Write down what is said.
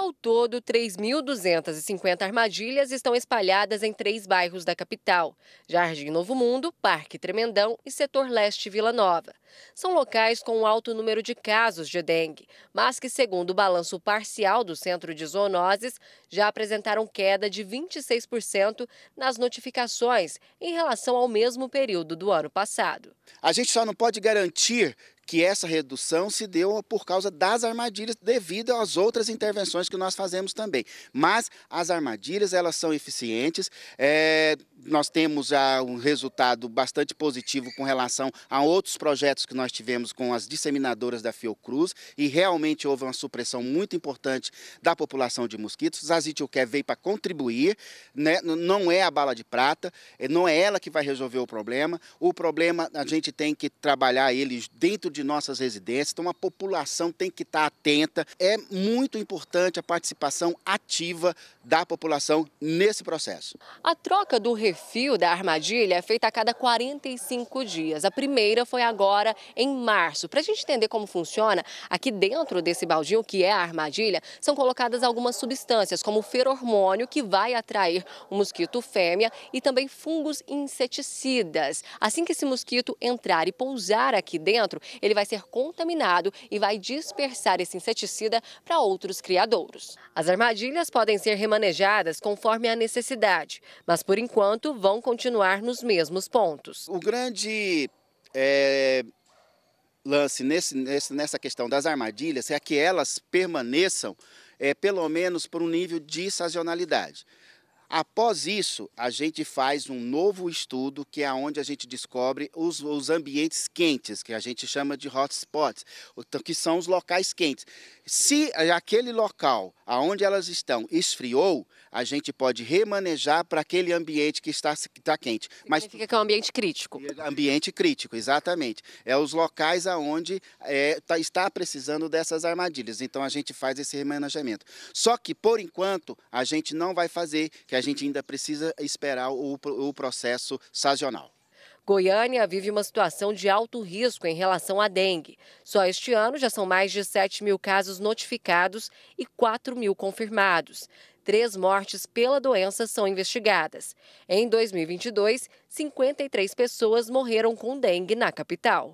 Ao todo, 3.250 armadilhas estão espalhadas em três bairros da capital: Jardim Novo Mundo, Parque Tremendão e Setor Leste Vila Nova. São locais com um alto número de casos de dengue, mas que, segundo o balanço parcial do Centro de Zoonoses, já apresentaram queda de 26% nas notificações em relação ao mesmo período do ano passado. A gente só não pode garantir que essa redução se deu por causa das armadilhas devido às outras intervenções que nós fazemos também. Mas as armadilhas, elas são eficientes, é, nós temos ah, um resultado bastante positivo com relação a outros projetos que nós tivemos com as disseminadoras da Fiocruz e realmente houve uma supressão muito importante da população de mosquitos. A quer veio para contribuir, né? não é a bala de prata, eh, não é ela que vai resolver o problema. O problema a gente tem que trabalhar ele dentro de nossas residências, então a população tem que estar tá atenta. É muito importante a participação ativa da população nesse processo. A troca do refúgio Fio da armadilha é feito a cada 45 dias. A primeira foi agora em março. Para a gente entender como funciona, aqui dentro desse baldinho, que é a armadilha, são colocadas algumas substâncias, como o ferormônio, que vai atrair o mosquito fêmea, e também fungos inseticidas. Assim que esse mosquito entrar e pousar aqui dentro, ele vai ser contaminado e vai dispersar esse inseticida para outros criadouros. As armadilhas podem ser remanejadas conforme a necessidade, mas por enquanto vão continuar nos mesmos pontos. O grande é, lance nesse, nesse, nessa questão das armadilhas é que elas permaneçam é, pelo menos por um nível de sazonalidade. Após isso, a gente faz um novo estudo, que é onde a gente descobre os, os ambientes quentes, que a gente chama de hotspots, que são os locais quentes. Se aquele local aonde elas estão esfriou, a gente pode remanejar para aquele ambiente que está, que está quente. Mas Significa que é um ambiente crítico. É ambiente crítico, exatamente. É os locais aonde é, tá, está precisando dessas armadilhas. Então a gente faz esse remanejamento. Só que, por enquanto, a gente não vai fazer, que a gente ainda precisa esperar o, o processo sazonal. Goiânia vive uma situação de alto risco em relação à dengue. Só este ano já são mais de 7 mil casos notificados e 4 mil confirmados. Três mortes pela doença são investigadas. Em 2022, 53 pessoas morreram com dengue na capital.